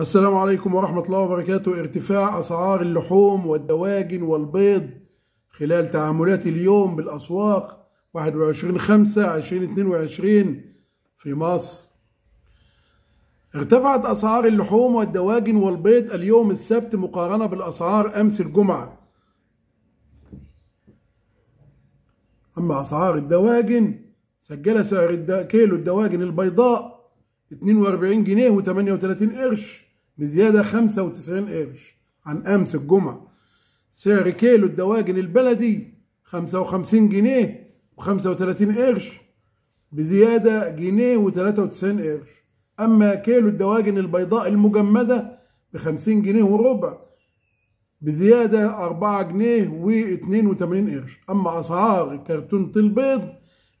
السلام عليكم ورحمة الله وبركاته ارتفاع أسعار اللحوم والدواجن والبيض خلال تعاملات اليوم بالأسواق 21 5 2022 في مصر ارتفعت أسعار اللحوم والدواجن والبيض اليوم السبت مقارنة بالأسعار أمس الجمعة أما أسعار الدواجن سجل سعر كيلو الدواجن البيضاء 42 جنيه و38 قرش بزيادة 95 قرش عن أمس الجمعة سعر كيلو الدواجن البلدي 55 جنيه و35 قرش بزيادة جنيه و93 قرش أما كيلو الدواجن البيضاء المجمدة ب 50 جنيه وربع بزيادة 4 جنيه و82 قرش أما أسعار كرتونة البيض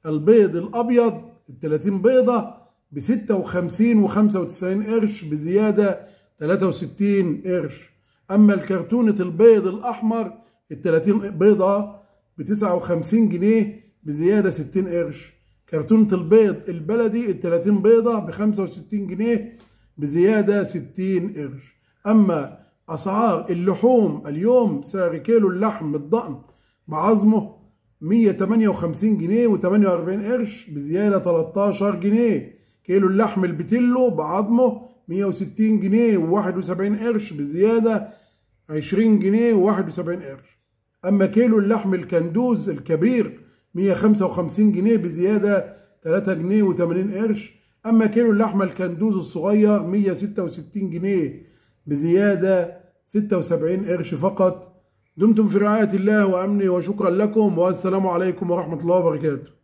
البيض الأبيض ال 30 بيضة ب 56 و95 قرش بزيادة 63 قرش اما الكرتونه البيض الاحمر ال 30 بيضه ب 59 جنيه بزياده 60 قرش كرتونه البيض البلدي ال 30 بيضه ب 65 جنيه بزياده 60 قرش اما اسعار اللحوم اليوم سعر كيلو اللحم الضأن بعظمه 158 جنيه و48 قرش بزياده 13 جنيه كيلو اللحم البتلو بعظمه 160 جنيه و71 قرش بزيادة 20 جنيه و71 قرش أما كيلو اللحم الكندوز الكبير 155 جنيه بزيادة 3 جنيه و80 قرش أما كيلو اللحم الكندوز الصغير 166 جنيه بزيادة 76 قرش فقط دمتم في رعاية الله وأمنه وشكرا لكم والسلام عليكم ورحمة الله وبركاته